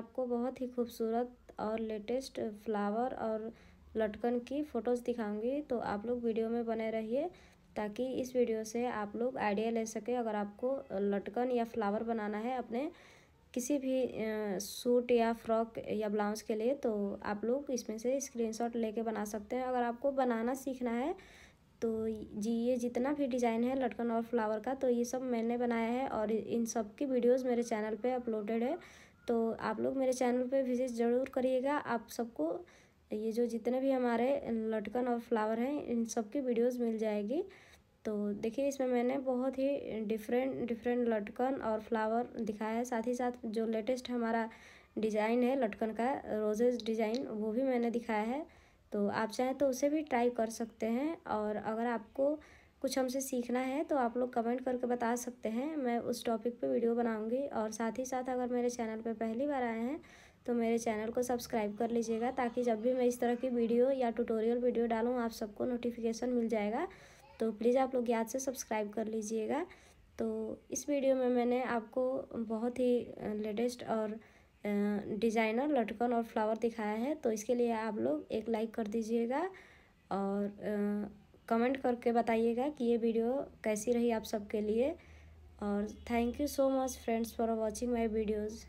आपको बहुत ही खूबसूरत और लेटेस्ट फ्लावर और लटकन की फ़ोटोज़ दिखाऊंगी तो आप लोग वीडियो में बने रहिए ताकि इस वीडियो से आप लोग आइडिया ले सके अगर आपको लटकन या फ्लावर बनाना है अपने किसी भी सूट या फ्रॉक या ब्लाउज़ के लिए तो आप लोग इसमें से स्क्रीनशॉट लेके बना सकते हैं अगर आपको बनाना सीखना है तो जी ये जितना भी डिज़ाइन है लटकन और फ्लावर का तो ये सब मैंने बनाया है और इन सब की वीडियोज़ मेरे चैनल पर अपलोडेड है तो आप लोग मेरे चैनल पे विजिट ज़रूर करिएगा आप सबको ये जो जितने भी हमारे लटकन और फ्लावर हैं इन सब की वीडियोस मिल जाएगी तो देखिए इसमें मैंने बहुत ही डिफरेंट डिफरेंट लटकन और फ्लावर दिखाया है साथ ही साथ जो लेटेस्ट हमारा डिज़ाइन है लटकन का रोजेज डिज़ाइन वो भी मैंने दिखाया है तो आप चाहें तो उसे भी ट्राई कर सकते हैं और अगर आपको कुछ हमसे सीखना है तो आप लोग कमेंट करके बता सकते हैं मैं उस टॉपिक पे वीडियो बनाऊंगी और साथ ही साथ अगर मेरे चैनल पे पहली बार आए हैं तो मेरे चैनल को सब्सक्राइब कर लीजिएगा ताकि जब भी मैं इस तरह की वीडियो या ट्यूटोरियल वीडियो डालूँ आप सबको नोटिफिकेशन मिल जाएगा तो प्लीज़ आप लोग याद से सब्सक्राइब कर लीजिएगा तो इस वीडियो में मैंने आपको बहुत ही लेटेस्ट और डिज़ाइनर लटकन और फ्लावर दिखाया है तो इसके लिए आप लोग एक लाइक कर दीजिएगा और कमेंट करके बताइएगा कि ये वीडियो कैसी रही आप सबके लिए और thank you so much friends for watching my videos